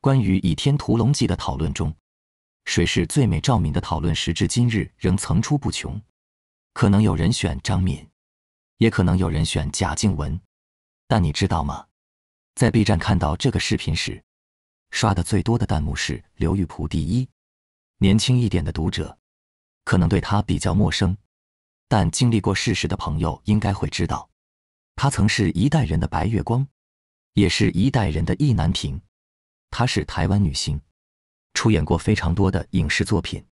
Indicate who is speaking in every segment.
Speaker 1: 关于《倚天屠龙记》的讨论中，谁是最美赵敏的讨论，时至今日仍层出不穷。可能有人选张敏，也可能有人选贾静雯。但你知道吗？在 B 站看到这个视频时，刷的最多的弹幕是“刘玉璞第一”。年轻一点的读者可能对他比较陌生，但经历过事实的朋友应该会知道，他曾是一代人的白月光，也是一代人的意难平。她是台湾女星，出演过非常多的影视作品，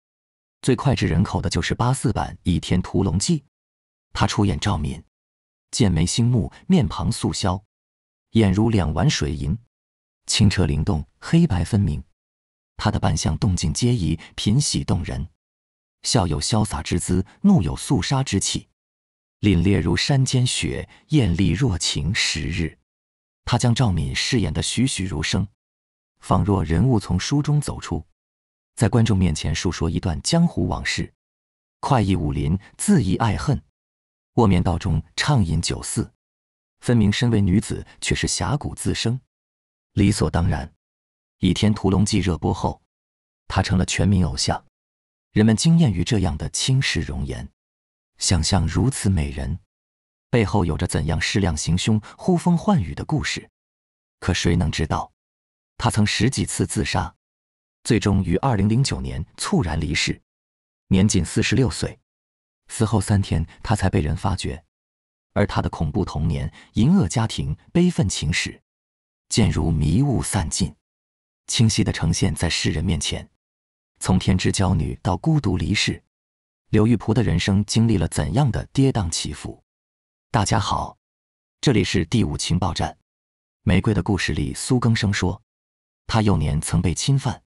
Speaker 1: 最快炙人口的就是八四版《倚天屠龙记》，她出演赵敏，剑眉星目，面庞素削，眼如两碗水银，清澈灵动，黑白分明。她的扮相动静皆宜，品喜动人，笑有潇洒之姿，怒有肃杀之气，凛冽如山间雪，艳丽若晴十日。她将赵敏饰演的栩栩如生。仿若人物从书中走出，在观众面前述说一段江湖往事，快意武林，恣意爱恨，卧眠道中，畅饮酒肆，分明身为女子，却是侠骨自生，理所当然。《倚天屠龙记》热播后，她成了全民偶像，人们惊艳于这样的倾世容颜，想象如此美人背后有着怎样矢量行凶、呼风唤雨的故事，可谁能知道？他曾十几次自杀，最终于二零零九年猝然离世，年仅四十六岁。死后三天，他才被人发觉。而他的恐怖童年、淫恶家庭、悲愤情史，渐如迷雾散尽，清晰的呈现在世人面前。从天之娇女到孤独离世，刘玉璞的人生经历了怎样的跌宕起伏？大家好，这里是第五情报站。《玫瑰的故事》里，苏更生说。他幼年曾被侵犯，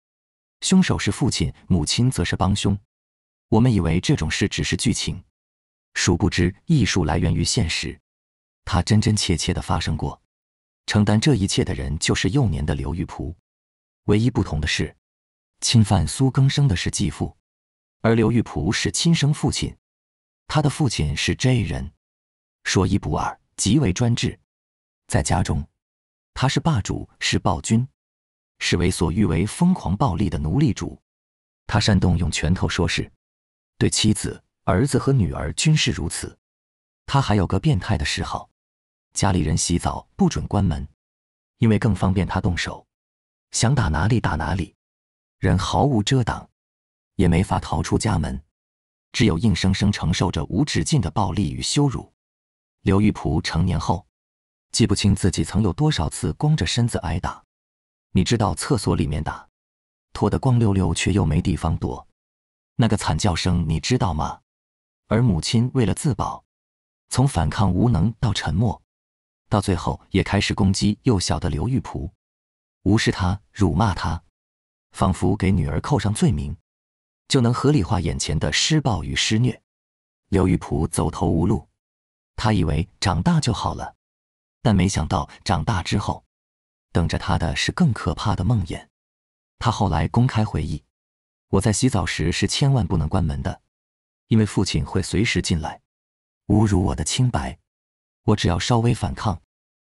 Speaker 1: 凶手是父亲，母亲则是帮凶。我们以为这种事只是剧情，殊不知艺术来源于现实，它真真切切的发生过。承担这一切的人就是幼年的刘玉璞。唯一不同的是，侵犯苏更生的是继父，而刘玉璞是亲生父亲。他的父亲是 J 人，说一不二，极为专制，在家中他是霸主，是暴君。是为所欲为、疯狂暴力的奴隶主，他煽动用拳头说事，对妻子、儿子和女儿均是如此。他还有个变态的嗜好，家里人洗澡不准关门，因为更方便他动手，想打哪里打哪里，人毫无遮挡，也没法逃出家门，只有硬生生承受着无止境的暴力与羞辱。刘玉璞成年后，记不清自己曾有多少次光着身子挨打。你知道厕所里面打，脱得光溜溜却又没地方躲，那个惨叫声你知道吗？而母亲为了自保，从反抗无能到沉默，到最后也开始攻击幼小的刘玉璞，无视他，辱骂他，仿佛给女儿扣上罪名，就能合理化眼前的施暴与施虐。刘玉璞走投无路，他以为长大就好了，但没想到长大之后。等着他的是更可怕的梦魇。他后来公开回忆：“我在洗澡时是千万不能关门的，因为父亲会随时进来，侮辱我的清白。我只要稍微反抗，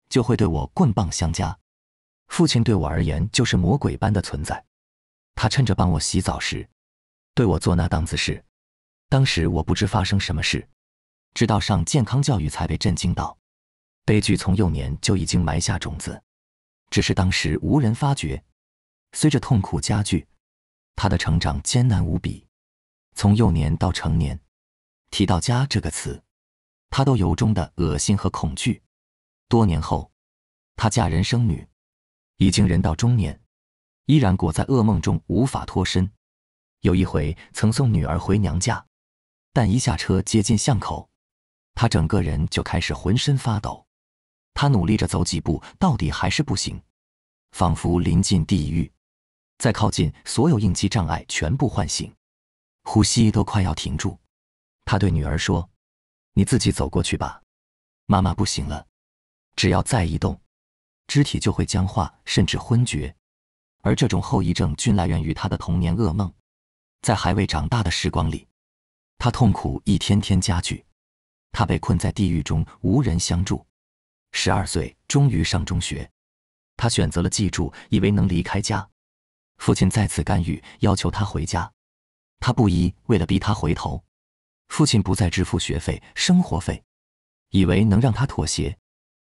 Speaker 1: 就会对我棍棒相加。父亲对我而言就是魔鬼般的存在。他趁着帮我洗澡时，对我做那档子事。当时我不知发生什么事，直到上健康教育才被震惊到。悲剧从幼年就已经埋下种子。”只是当时无人发觉。随着痛苦加剧，他的成长艰难无比。从幼年到成年，提到家这个词，他都由衷的恶心和恐惧。多年后，他嫁人生女，已经人到中年，依然裹在噩梦中无法脱身。有一回，曾送女儿回娘家，但一下车接近巷口，他整个人就开始浑身发抖。他努力着走几步，到底还是不行。仿佛临近地狱，在靠近，所有应激障碍全部唤醒，呼吸都快要停住。他对女儿说：“你自己走过去吧，妈妈不行了。只要再一动，肢体就会僵化，甚至昏厥。而这种后遗症均来源于他的童年噩梦。在还未长大的时光里，他痛苦一天天加剧。他被困在地狱中，无人相助。十二岁，终于上中学。”他选择了记住，以为能离开家。父亲再次干预，要求他回家。他不依，为了逼他回头，父亲不再支付学费、生活费，以为能让他妥协。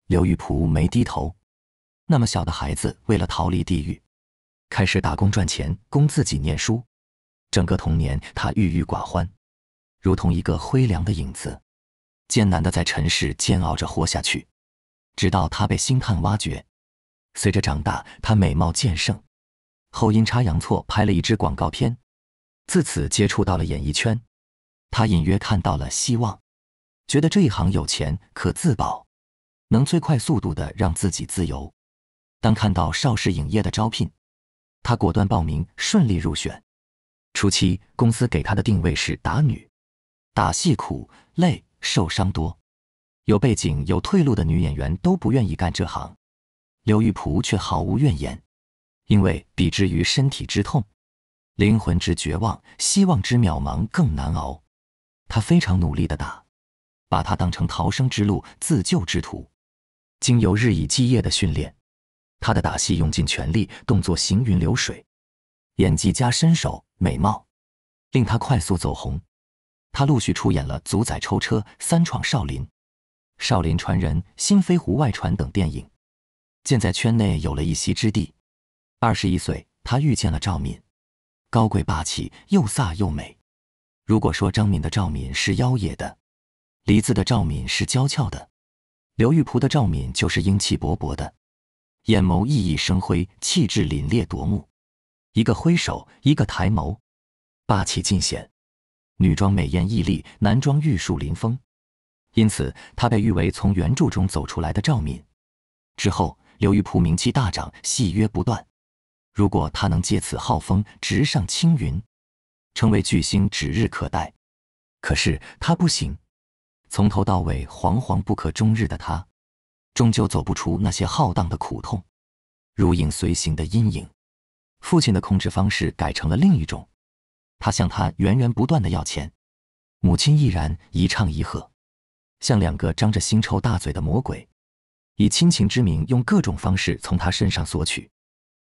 Speaker 1: 刘玉璞没低头。那么小的孩子，为了逃离地狱，开始打工赚钱，供自己念书。整个童年，他郁郁寡欢，如同一个灰凉的影子，艰难的在尘世煎熬着活下去。直到他被星探挖掘。随着长大，她美貌渐盛，后阴差阳错拍了一支广告片，自此接触到了演艺圈。她隐约看到了希望，觉得这一行有钱可自保，能最快速度的让自己自由。当看到邵氏影业的招聘，她果断报名，顺利入选。初期公司给她的定位是打女，打戏苦、累、受伤多，有背景、有退路的女演员都不愿意干这行。刘玉璞却毫无怨言，因为比之于身体之痛、灵魂之绝望、希望之渺茫更难熬。他非常努力的打，把他当成逃生之路、自救之途。经由日以继夜的训练，他的打戏用尽全力，动作行云流水，演技加身手、美貌，令他快速走红。他陆续出演了《主宰抽车》《三闯少林》《少林传人》《新飞狐外传》等电影。竟在圈内有了一席之地。二十一岁，他遇见了赵敏，高贵霸气，又飒又美。如果说张敏的赵敏是妖冶的，黎姿的赵敏是娇俏的，刘玉璞的赵敏就是英气勃勃的，眼眸熠熠生辉，气质凛冽夺目。一个挥手，一个抬眸，霸气尽显。女装美艳屹立，男装玉树临风。因此，他被誉为从原著中走出来的赵敏。之后。刘玉璞名气大涨，戏约不断。如果他能借此号风直上青云，成为巨星指日可待。可是他不行，从头到尾惶惶不可终日的他，终究走不出那些浩荡的苦痛，如影随形的阴影。父亲的控制方式改成了另一种，他向他源源不断的要钱，母亲毅然一唱一和，像两个张着腥臭大嘴的魔鬼。以亲情之名，用各种方式从他身上索取。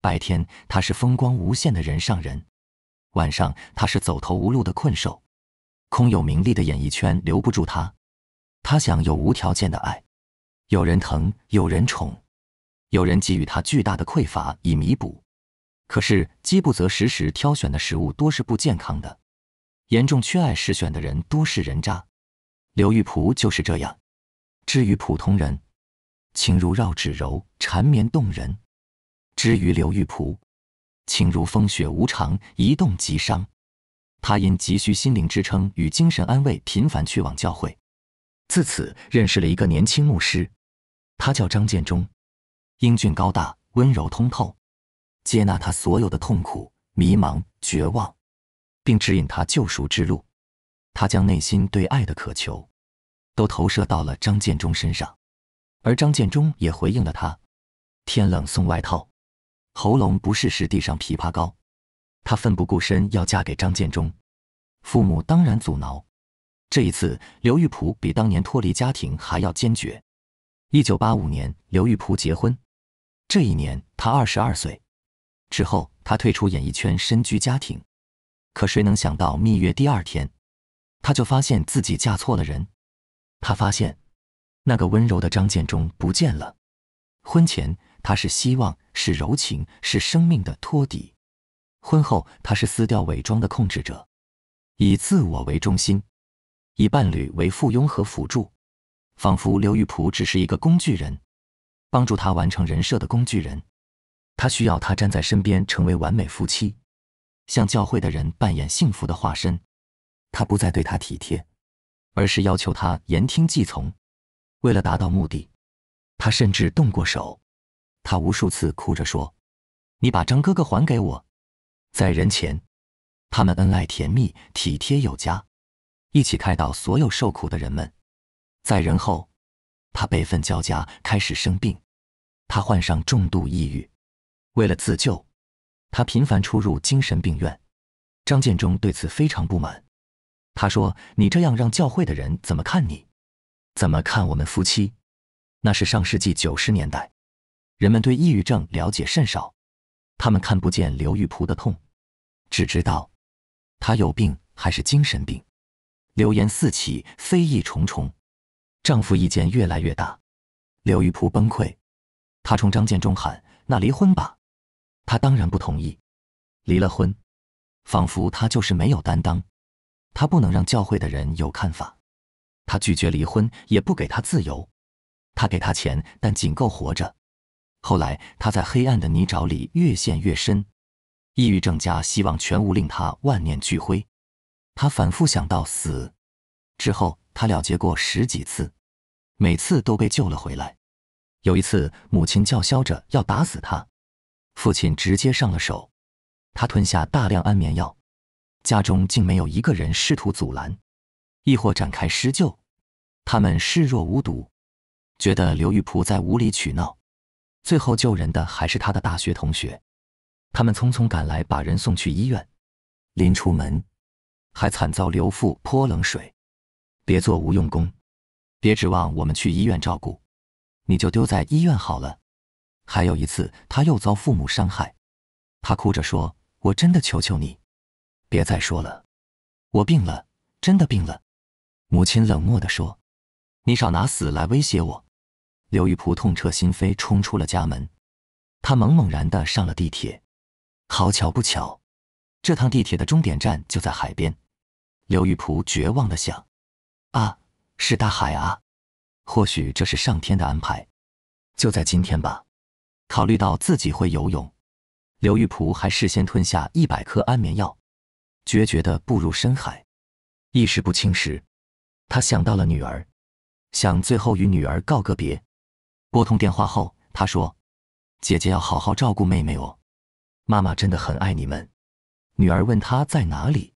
Speaker 1: 白天他是风光无限的人上人，晚上他是走投无路的困兽。空有名利的演艺圈留不住他，他想有无条件的爱，有人疼，有人宠，有人给予他巨大的匮乏以弥补。可是饥不择食时挑选的食物多是不健康的，严重缺爱时选的人多是人渣。刘玉璞就是这样。至于普通人。情如绕指柔，缠绵动人；之于刘玉璞，情如风雪无常，一动即伤。他因急需心灵支撑与精神安慰，频繁去往教会。自此，认识了一个年轻牧师，他叫张建忠，英俊高大，温柔通透，接纳他所有的痛苦、迷茫、绝望，并指引他救赎之路。他将内心对爱的渴求，都投射到了张建忠身上。而张建忠也回应了他：“天冷送外套，喉咙不适时递上枇杷膏。”他奋不顾身要嫁给张建忠，父母当然阻挠。这一次，刘玉璞比当年脱离家庭还要坚决。一九八五年，刘玉璞结婚，这一年她二十二岁。之后，她退出演艺圈，身居家庭。可谁能想到，蜜月第二天，她就发现自己嫁错了人。她发现。那个温柔的张建忠不见了。婚前，他是希望，是柔情，是生命的托底；婚后，他是撕掉伪装的控制者，以自我为中心，以伴侣为附庸和辅助，仿佛刘玉璞只是一个工具人，帮助他完成人设的工具人。他需要他站在身边，成为完美夫妻，向教会的人扮演幸福的化身。他不再对他体贴，而是要求他言听计从。为了达到目的，他甚至动过手。他无数次哭着说：“你把张哥哥还给我。”在人前，他们恩爱甜蜜、体贴有加，一起开导所有受苦的人们。在人后，他悲愤交加，开始生病。他患上重度抑郁。为了自救，他频繁出入精神病院。张建忠对此非常不满。他说：“你这样让教会的人怎么看你？”怎么看我们夫妻？那是上世纪九十年代，人们对抑郁症了解甚少，他们看不见刘玉璞的痛，只知道她有病还是精神病，流言四起，非议重重。丈夫意见越来越大，刘玉璞崩溃，她冲张建中喊：“那离婚吧！”他当然不同意。离了婚，仿佛他就是没有担当，他不能让教会的人有看法。他拒绝离婚，也不给他自由。他给他钱，但仅够活着。后来，他在黑暗的泥沼里越陷越深，抑郁症加希望全无，令他万念俱灰。他反复想到死，之后他了结过十几次，每次都被救了回来。有一次，母亲叫嚣着要打死他，父亲直接上了手。他吞下大量安眠药，家中竟没有一个人试图阻拦。亦或展开施救，他们视若无睹，觉得刘玉璞在无理取闹。最后救人的还是他的大学同学，他们匆匆赶来把人送去医院。临出门，还惨遭刘父泼冷水：“别做无用功，别指望我们去医院照顾，你就丢在医院好了。”还有一次，他又遭父母伤害，他哭着说：“我真的求求你，别再说了，我病了，真的病了。”母亲冷漠地说：“你少拿死来威胁我。”刘玉璞痛彻心扉，冲出了家门。他懵懵然地上了地铁。好巧不巧，这趟地铁的终点站就在海边。刘玉璞绝望地想：“啊，是大海啊！或许这是上天的安排，就在今天吧。”考虑到自己会游泳，刘玉璞还事先吞下一百颗安眠药，决绝地步入深海。意识不清时，他想到了女儿，想最后与女儿告个别。拨通电话后，他说：“姐姐要好好照顾妹妹哦，妈妈真的很爱你们。”女儿问他在哪里，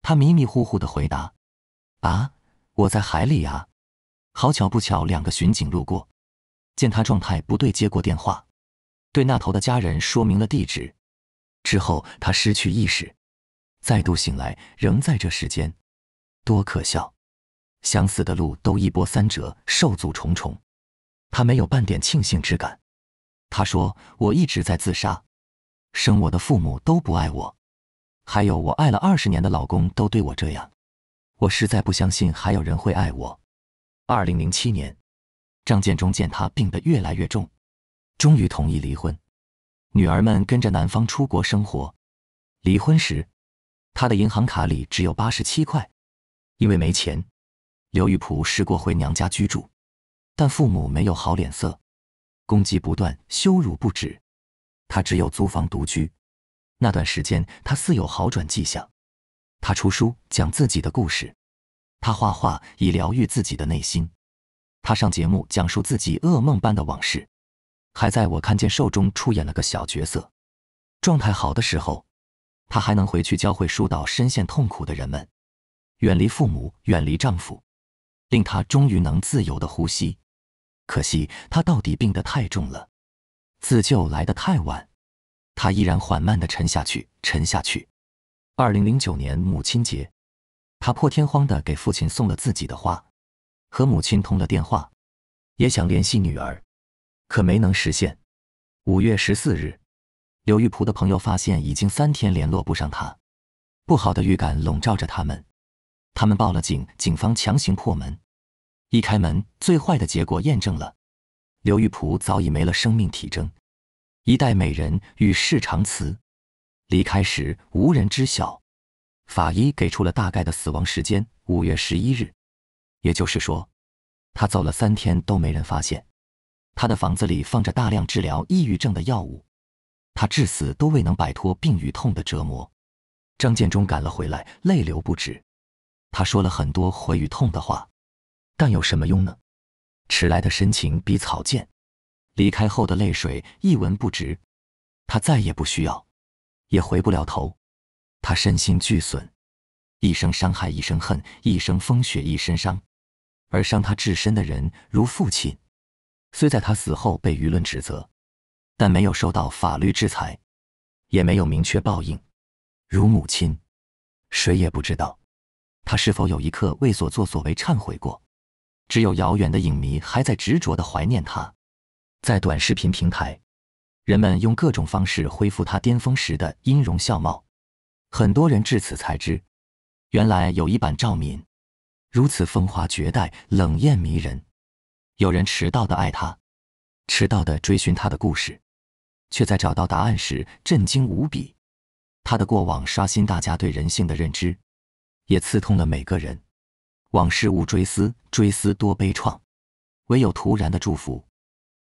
Speaker 1: 他迷迷糊糊地回答：“啊，我在海里啊。”好巧不巧，两个巡警路过，见他状态不对，接过电话，对那头的家人说明了地址。之后他失去意识，再度醒来，仍在这世间，多可笑。想死的路都一波三折，受阻重重。他没有半点庆幸之感。他说：“我一直在自杀，生我的父母都不爱我，还有我爱了二十年的老公都对我这样，我实在不相信还有人会爱我。”二零零七年，张建忠见他病得越来越重，终于同意离婚。女儿们跟着男方出国生活。离婚时，他的银行卡里只有八十七块，因为没钱。刘玉璞试过回娘家居住，但父母没有好脸色，攻击不断，羞辱不止。他只有租房独居。那段时间，他似有好转迹象。他出书讲自己的故事，他画画以疗愈自己的内心，他上节目讲述自己噩梦般的往事，还在我看见兽中出演了个小角色。状态好的时候，他还能回去教会疏导深陷痛苦的人们，远离父母，远离丈夫。令他终于能自由的呼吸，可惜他到底病得太重了，自救来得太晚，他依然缓慢的沉下去，沉下去。二零零九年母亲节，他破天荒的给父亲送了自己的花，和母亲通了电话，也想联系女儿，可没能实现。五月十四日，刘玉璞的朋友发现已经三天联络不上他，不好的预感笼罩着他们。他们报了警，警方强行破门。一开门，最坏的结果验证了：刘玉璞早已没了生命体征。一代美人与世长辞。离开时无人知晓。法医给出了大概的死亡时间：五月十一日。也就是说，他走了三天都没人发现。他的房子里放着大量治疗抑郁症的药物。他至死都未能摆脱病与痛的折磨。张建忠赶了回来，泪流不止。他说了很多悔与痛的话，但有什么用呢？迟来的深情比草贱，离开后的泪水一文不值。他再也不需要，也回不了头。他身心俱损，一生伤害，一生恨，一生风雪，一身伤。而伤他至深的人，如父亲，虽在他死后被舆论指责，但没有受到法律制裁，也没有明确报应。如母亲，谁也不知道。他是否有一刻为所作所为忏悔过？只有遥远的影迷还在执着的怀念他。在短视频平台，人们用各种方式恢复他巅峰时的音容笑貌。很多人至此才知，原来有一版赵敏如此风华绝代、冷艳迷人。有人迟到的爱他，迟到的追寻他的故事，却在找到答案时震惊无比。他的过往刷新大家对人性的认知。也刺痛了每个人。往事勿追思，追思多悲怆。唯有突然的祝福。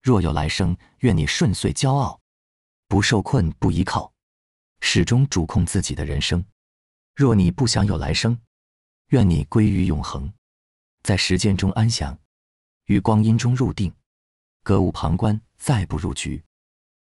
Speaker 1: 若有来生，愿你顺遂，骄傲，不受困，不依靠，始终主控自己的人生。若你不想有来生，愿你归于永恒，在实践中安详，于光阴中入定，格物旁观，再不入局。